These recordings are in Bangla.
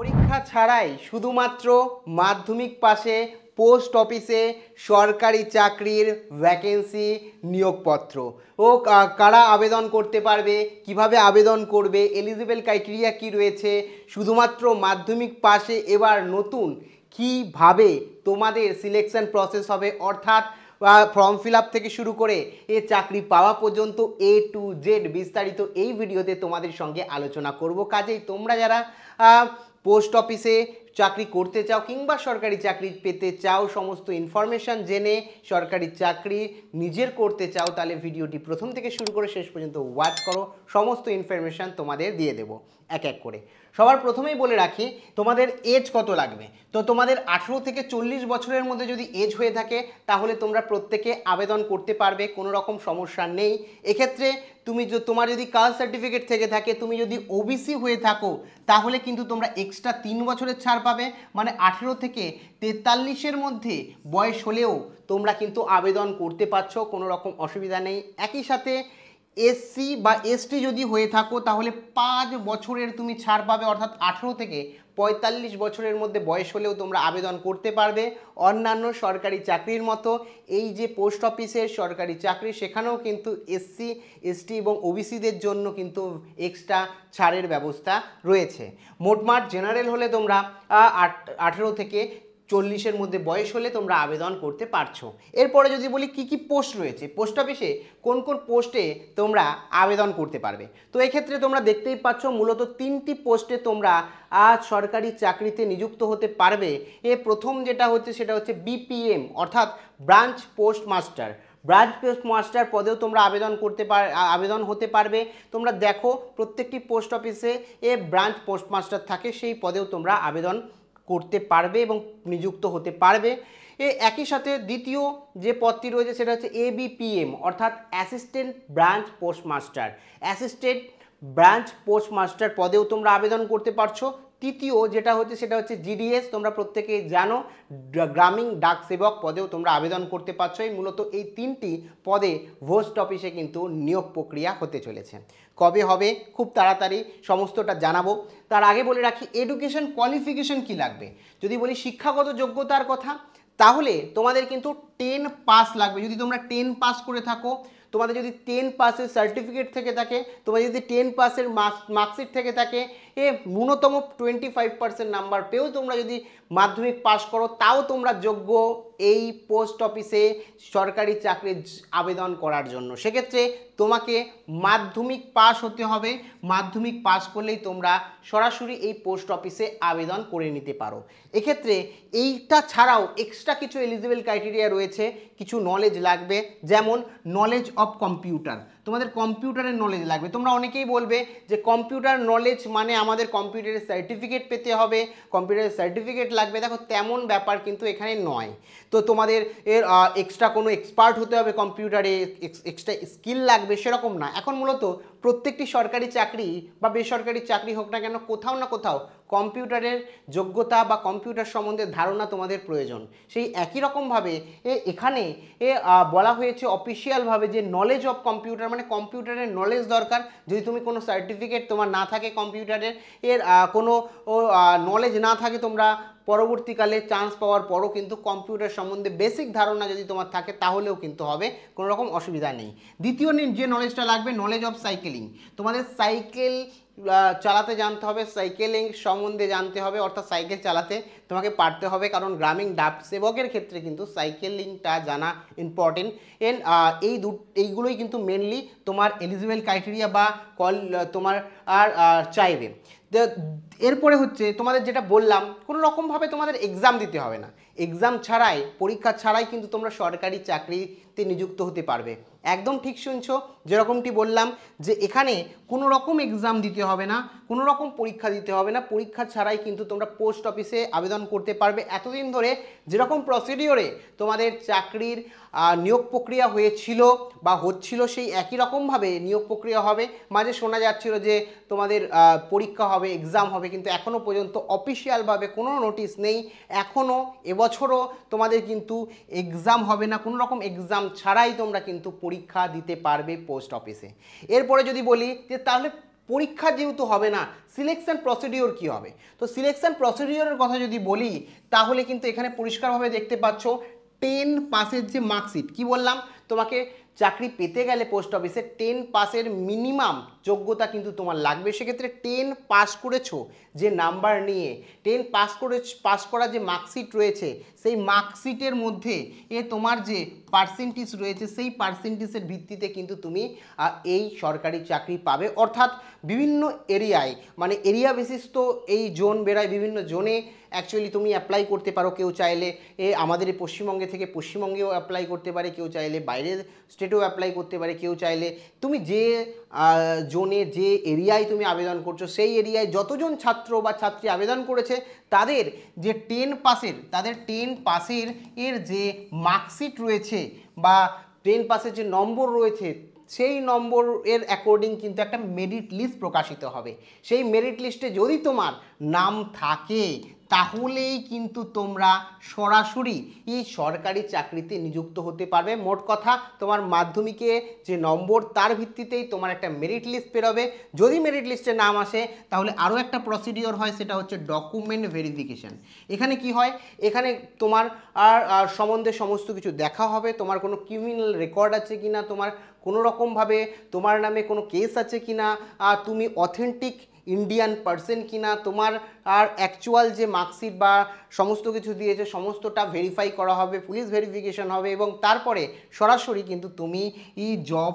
পরীক্ষা ছাড়াই শুধুমাত্র মাধ্যমিক পাশে পোস্ট অফিসে সরকারি চাকরির ভ্যাকেন্সি নিয়োগপত্র ও কারা আবেদন করতে পারবে কিভাবে আবেদন করবে এলিজিবেল ক্রাইটেরিয়া কি রয়েছে শুধুমাত্র মাধ্যমিক পাশে এবার নতুন কিভাবে তোমাদের সিলেকশন প্রসেস হবে অর্থাৎ ফর্ম ফিল থেকে শুরু করে এ চাকরি পাওয়া পর্যন্ত এ টু জেড বিস্তারিত এই ভিডিওতে তোমাদের সঙ্গে আলোচনা করব কাজেই তোমরা যারা পোস্ট অফিসে চাকরি করতে চাও কিংবা সরকারি চাকরি পেতে চাও সমস্ত ইনফরমেশান জেনে সরকারি চাকরি নিজের করতে চাও তাহলে ভিডিওটি প্রথম থেকে শুরু করে শেষ পর্যন্ত ওয়াচ করো সমস্ত ইনফরমেশান তোমাদের দিয়ে দেবো এক এক করে সবার প্রথমেই বলে রাখি তোমাদের এজ কত লাগবে তো তোমাদের আঠেরো থেকে চল্লিশ বছরের মধ্যে যদি এজ হয়ে থাকে তাহলে তোমরা প্রত্যেকে আবেদন করতে পারবে কোনো রকম সমস্যা নেই এক্ষেত্রে তুমি তোমার যদি কাস্ট সার্টিফিকেট থেকে থাকে তুমি যদি ওবিসি হয়ে থাকো তাহলে কিন্তু তোমরা এক্সট্রা তিন বছরের ছাড় পাবে মানে আঠেরো থেকে তেতাল্লিশের মধ্যে বয়স হলেও তোমরা কিন্তু আবেদন করতে পারছো কোনো রকম অসুবিধা নেই একই সাথে এসসি বা এসটি যদি হয়ে থাকো তাহলে পাঁচ বছরের তুমি ছাড় পাবে অর্থাৎ আঠেরো থেকে পঁয়তাল্লিশ বছরের মধ্যে বয়স হলেও তোমরা আবেদন করতে পারবে অন্যান্য সরকারি চাকরির মতো এই যে পোস্ট অফিসের সরকারি চাকরি সেখানেও কিন্তু এসসি এসটি এবং ওবিসিদের জন্য কিন্তু এক্সট্রা ছাড়ের ব্যবস্থা রয়েছে মোটমাট জেনারেল হলে তোমরা আঠেরো থেকে চল্লিশের মধ্যে বয়স হলে তোমরা আবেদন করতে পারছো এরপরে যদি বলি কি কি পোস্ট রয়েছে পোস্ট অফিসে কোন কোন পোস্টে তোমরা আবেদন করতে পারবে তো এক্ষেত্রে তোমরা দেখতেই পাচ্ছ মূলত তিনটি পোস্টে তোমরা আজ সরকারি চাকরিতে নিযুক্ত হতে পারবে এ প্রথম যেটা হচ্ছে সেটা হচ্ছে বিপিএম অর্থাৎ branch post master branch post master পদেও তোমরা আবেদন করতে পার আবেদন হতে পারবে তোমরা দেখো প্রত্যেকটি পোস্ট অফিসে এ ব্রাঞ্চ পোস্ট মাস্টার থাকে সেই পদেও তোমরা আবেদন করতে পারবে এবং নিযুক্ত হতে পারবে এ একই সাথে দ্বিতীয় যে পদটি রয়েছে সেটা হচ্ছে এবিপিএম অর্থাৎ assistant branch postmaster assistant branch postmaster পদেও তোমরা আবেদন করতে পারছো তৃতীয় যেটা হচ্ছে সেটা হচ্ছে জিডিএস তোমরা প্রত্যেকে জানো গ্রামীণ ডাক সেবক পদেও তোমরা আবেদন করতে পারছো এই মূলত এই তিনটি পদে পোস্ট অফিসে কিন্তু নিয়োগ প্রক্রিয়া হতে চলেছে কবে হবে খুব তাড়াতাড়ি সমস্তটা জানাবো তার আগে বলে রাখি এডুকেশন কোয়ালিফিকেশন কি লাগবে যদি বলি শিক্ষাগত যোগ্যতার কথা তাহলে তোমাদের কিন্তু টেন পাস লাগবে যদি তোমরা টেন পাস করে থাকো তোমাদের যদি টেন পাসের সার্টিফিকেট থেকে থাকে তোমাদের যদি টেন পাসের মার্কশিট থেকে থাকে এ ন্যূনতম টোয়েন্টি ফাইভ পার্সেন্ট নাম্বার পেয়েও তোমরা যদি মাধ্যমিক পাস করো তাও তোমরা যোগ্য এই পোস্ট অফিসে সরকারি চাকরির আবেদন করার জন্য সেক্ষেত্রে তোমাকে মাধ্যমিক পাস হতে হবে মাধ্যমিক পাস করলেই তোমরা সরাসরি এই পোস্ট অফিসে আবেদন করে নিতে পারো এক্ষেত্রে এইটা ছাড়াও এক্সট্রা কিছু এলিজিবল ক্রাইটেরিয়া রয়েছে কিছু নলেজ লাগবে যেমন নলেজ অফ কম্পিউটার তোমাদের কম্পিউটারের নলেজ লাগবে তোমরা অনেকেই বলবে যে কম্পিউটার নলেজ মানে আমাদের কম্পিউটারের সার্টিফিকেট পেতে হবে কম্পিউটারের সার্টিফিকেট লাগবে দেখো তেমন ব্যাপার কিন্তু এখানে নয় তো তোমাদের এর এক্সট্রা কোনো এক্সপার্ট হতে হবে কম্পিউটারে এক্সট্রা স্কিল লাগবে সেরকম না এখন মূলত প্রত্যেকটি সরকারি চাকরি বা বেসরকারি চাকরি হোক না কেন কোথাও না কোথাও কম্পিউটারের যোগ্যতা বা কম্পিউটার সম্বন্ধে ধারণা তোমাদের প্রয়োজন সেই একই রকমভাবে এখানে এ বলা হয়েছে অফিসিয়ালভাবে যে নলেজ অফ কম্পিউটার মানে কম্পিউটারের নলেজ দরকার যদি তুমি কোনো সার্টিফিকেট তোমার না থাকে কম্পিউটারের এর কোনো নলেজ না থাকে তোমরা পরবর্তীকালে চান্স পাওয়ার পরও কিন্তু কম্পিউটার সম্বন্ধে বেসিক ধারণা যদি তোমার থাকে তাহলেও কিন্তু হবে কোনো রকম অসুবিধা নেই দ্বিতীয় যে নলেজটা লাগবে নলেজ অফ সাইকেলিং তোমাদের সাইকেল চালাতে জানতে হবে সাইকেলিং সম্বন্ধে জানতে হবে অর্থাৎ সাইকেল চালাতে তোমাকে পারতে হবে কারণ গ্রামীণ ডাব সেবকের ক্ষেত্রে কিন্তু সাইকেলিংটা জানা ইম্পর্টেন্ট এন এই দু এইগুলোই কিন্তু মেনলি তোমার এলিজিবল ক্রাইটেরিয়া বা কল তোমার আর চাইবে এরপরে হচ্ছে তোমাদের যেটা বললাম কোনো রকমভাবে তোমাদের এক্সাম দিতে হবে না এক্সাম ছাড়াই পরীক্ষা ছাড়াই কিন্তু তোমরা সরকারি চাকরিতে নিযুক্ত হতে পারবে একদম ঠিক শুনছো যেরকমটি বললাম যে এখানে কোনো রকম এক্সাম দিতে হবে না কোনো রকম পরীক্ষা দিতে হবে না পরীক্ষা ছাড়াই কিন্তু তোমরা পোস্ট অফিসে আবেদন করতে পারবে এতদিন ধরে যেরকম প্রসিডিওরে তোমাদের চাকরির নিয়োগ প্রক্রিয়া হয়েছিল বা হচ্ছিল সেই একই রকমভাবে নিয়োগ প্রক্রিয়া হবে মাঝে শোনা যাচ্ছিল যে তোমাদের পরীক্ষা হবে এক্সাম হবে কিন্তু এখনও পর্যন্ত অফিসিয়ালভাবে কোনো নোটিশ নেই এখনও এবছর বছরও তোমাদের কিন্তু এক্সাম হবে না কোনো রকম এক্সাম ছাড়াই তোমরা কিন্তু পরীক্ষা দিতে পারবে পোস্ট অফিসে এরপরে যদি বলি যে তাহলে পরীক্ষা যেহেতু হবে না সিলেকশন প্রসিডিওর কি হবে তো সিলেকশন প্রসিডিওরের কথা যদি বলি তাহলে কিন্তু এখানে পরিষ্কারভাবে দেখতে পাচ্ছ টেন পাসের যে মার্কশিট কি বললাম তোমাকে চাকরি পেতে গেলে পোস্ট অফিসে টেন পাসের মিনিমাম যোগ্যতা কিন্তু তোমার লাগবে সেক্ষেত্রে টেন পাস করেছো যে নাম্বার নিয়ে টেন পাস করে পাস করা যে মার্কশিট রয়েছে সেই মার্কশিটের মধ্যে এ তোমার যে পার্সেন্টেজ রয়েছে সেই পার্সেন্টেজের ভিত্তিতে কিন্তু তুমি এই সরকারি চাকরি পাবে অর্থাৎ বিভিন্ন এরিয়ায় মানে এরিয়া বেসিস তো এই জোন বেড়ায় বিভিন্ন জোনে অ্যাকচুয়ালি তুমি অ্যাপ্লাই করতে পারো কেউ চাইলে এ আমাদের পশ্চিমবঙ্গে থেকে পশ্চিমবঙ্গেও অ্যাপ্লাই করতে পারে কেউ চাইলে বাইরের স্টেটেও অ্যাপ্লাই করতে পারে কেউ চাইলে তুমি যে জোনে যে এরিয়ায় তুমি আবেদন করছো সেই এরিয়ায় যতজন ছাত্র বা ছাত্রী আবেদন করেছে তাদের যে টেন পাসের তাদের টেন পাসের এর যে মার্কশিট রয়েছে বা টেন পাসের যে নম্বর রয়েছে সেই নম্বর এর অ্যাকর্ডিং কিন্তু একটা মেরিট লিস্ট প্রকাশিত হবে সেই মেরিট লিস্টে যদি তোমার নাম থাকে তাহলেই কিন্তু তোমরা সরাসরি এই সরকারি চাকরিতে নিযুক্ত হতে পারবে মোট কথা তোমার মাধ্যমিকে যে নম্বর তার ভিত্তিতেই তোমার একটা মেরিট লিস্ট বেরোবে যদি মেরিট লিস্টে নাম আসে তাহলে আরও একটা প্রসিডিওর হয় সেটা হচ্ছে ডকুমেন্ট ভেরিফিকেশান এখানে কি হয় এখানে তোমার আর সম্বন্ধে সমস্ত কিছু দেখা হবে তোমার কোনো ক্রিমিনাল রেকর্ড আছে কি না তোমার কোনোরকমভাবে তোমার নামে কোনো কেস আছে কি না তুমি অথেন্টিক ইন্ডিয়ান পার্সন কিনা তোমার আর অ্যাকচুয়াল যে মার্কশিট বা সমস্ত কিছু দিয়েছে সমস্তটা ভেরিফাই করা হবে পুলিশ ভেরিফিকেশন হবে এবং তারপরে সরাসরি কিন্তু তুমি ই জব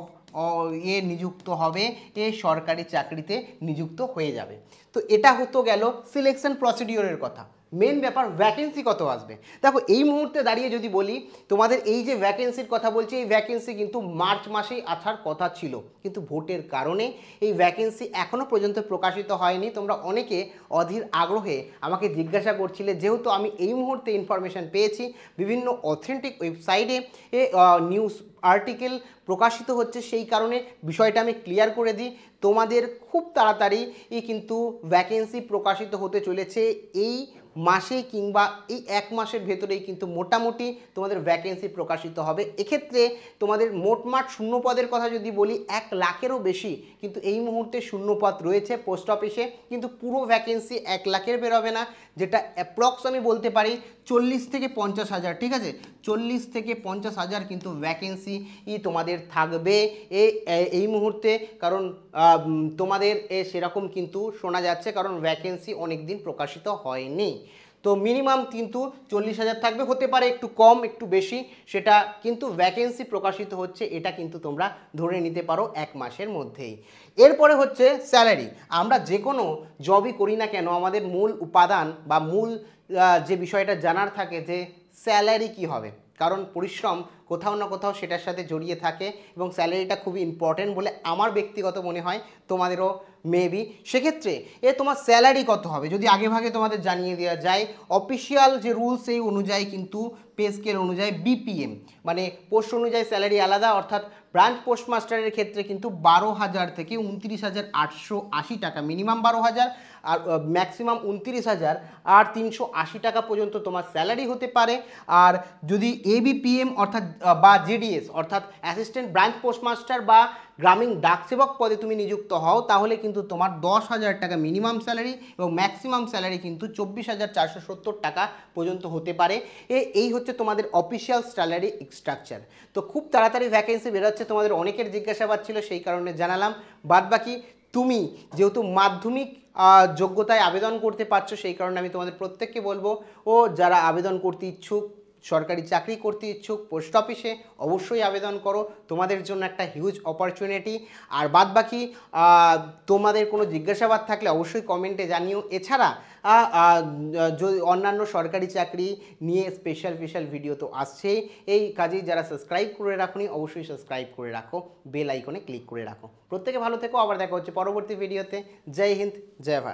এ নিযুক্ত হবে এ সরকারি চাকরিতে নিযুক্ত হয়ে যাবে তো এটা হতো গেল সিলেকশন প্রসিডিওরের কথা মেন ব্যাপার ভ্যাকেন্সি কত আসবে দেখো এই মুহূর্তে দাঁড়িয়ে যদি বলি তোমাদের এই যে ভ্যাকেন্সির কথা বলছি এই ভ্যাকেন্সি কিন্তু মার্চ মাসেই আসার কথা ছিল কিন্তু ভোটের কারণে এই ভ্যাকেন্সি এখনও পর্যন্ত প্রকাশিত হয়নি তোমরা অনেকে অধীর আগ্রহে আমাকে জিজ্ঞাসা করছিলে যেহেতু আমি এই মুহূর্তে ইনফরমেশান পেয়েছি বিভিন্ন অথেন্টিক ওয়েবসাইটে এ নিউজ আর্টিকেল প্রকাশিত হচ্ছে সেই কারণে বিষয়টা আমি ক্লিয়ার করে দিই তোমাদের খুব তাড়াতাড়ি কিন্তু ভ্যাকেন্সি প্রকাশিত হতে চলেছে এই মাসে কিংবা এই এক মাসের ভেতরেই কিন্তু মোটামুটি তোমাদের ভ্যাকেন্সি প্রকাশিত হবে এক্ষেত্রে তোমাদের মোটমাট শূন্যপদের কথা যদি বলি এক লাখেরও বেশি কিন্তু এই মুহূর্তে শূন্যপদ রয়েছে পোস্ট অফিসে কিন্তু পুরো ভ্যাকেন্সি এক লাখের বেরোবে না যেটা অ্যাপ্রক্স আমি বলতে পারি চল্লিশ থেকে পঞ্চাশ হাজার ঠিক আছে চল্লিশ থেকে পঞ্চাশ হাজার কিন্তু ভ্যাকেন্সি তোমাদের থাকবে এই মুহূর্তে কারণ তোমাদের এ সেরকম কিন্তু শোনা যাচ্ছে কারণ ভ্যাকেন্সি অনেক দিন প্রকাশিত হয়নি তো মিনিমাম কিন্তু চল্লিশ হাজার থাকবে হতে পারে একটু কম একটু বেশি সেটা কিন্তু ভ্যাকেন্সি প্রকাশিত হচ্ছে এটা কিন্তু তোমরা ধরে নিতে পারো এক মাসের মধ্যেই এরপরে হচ্ছে স্যালারি আমরা যে কোনো জবই করি না কেন আমাদের মূল উপাদান বা মূল যে বিষয়টা জানার থাকে যে স্যালারি কি হবে কারণ পরিশ্রম কোথাও না কোথাও সেটার সাথে জড়িয়ে থাকে এবং স্যালারিটা খুবই ইম্পর্টেন্ট বলে আমার ব্যক্তিগত মনে হয় তোমাদেরও মেবি সেক্ষেত্রে এ তোমার স্যালারি কত হবে যদি আগেভাগে তোমাদের জানিয়ে দেওয়া যায় অফিসিয়াল যে রুল সেই অনুযায়ী কিন্তু পে স্কেল অনুযায়ী বিপিএম মানে পোস্ট অনুযায়ী স্যালারি আলাদা অর্থাৎ ব্রাঞ্চ পোস্টমাস্টারের ক্ষেত্রে কিন্তু বারো হাজার থেকে উনত্রিশ হাজার আটশো আশি টাকা মিনিমাম বারো হাজার আর ম্যাক্সিমাম উনত্রিশ হাজার আর তিনশো আশি টাকা পর্যন্ত তোমার স্যালারি হতে পারে আর যদি এবিপিএম অর্থাৎ বা জিডিএস অর্থাৎ অ্যাসিস্ট্যান্ট ব্রাঞ্চ পোস্টমাস্টার বা গ্রামীণ ডাকসেবক পদে তুমি নিযুক্ত হও তাহলে কিন্তু তোমার দশ হাজার টাকা মিনিমাম স্যালারি এবং ম্যাক্সিমাম স্যালারি কিন্তু চব্বিশ হাজার চারশো সত্তর টাকা পর্যন্ত হতে পারে এ এই হচ্ছে তোমাদের অফিসিয়াল স্যালারি স্ট্রাকচার তো খুব তাড়াতাড়ি ভ্যাকেন্সি বেরোচ্ছে তোমাদের অনেকের জিজ্ঞাসাবাদ ছিল সেই কারণে জানালাম বাদ বাকি তুমি যেহেতু মাধ্যমিক যোগ্যতায় আবেদন করতে পারছো সেই কারণে আমি তোমাদের প্রত্যেককে বলবো ও যারা আবেদন করতে ইচ্ছুক সরকারি চাকরি করতে ইচ্ছুক পোস্ট অফিসে অবশ্যই আবেদন করো তোমাদের জন্য একটা হিউজ অপরচুনিটি আর বাদ বাকি তোমাদের কোনো জিজ্ঞাসাবাদ থাকলে অবশ্যই কমেন্টে জানিও এছাড়া যদি অন্যান্য সরকারি চাকরি নিয়ে স্পেশাল স্পেশাল ভিডিও তো আসছেই এই কাজেই যারা সাবস্ক্রাইব করে রাখুনি অবশ্যই সাবস্ক্রাইব করে রাখো বেল আইকনে ক্লিক করে রাখো প্রত্যেকে ভালো থেকো আবার দেখা হচ্ছে পরবর্তী ভিডিওতে জয় হিন্দ জয় ভারত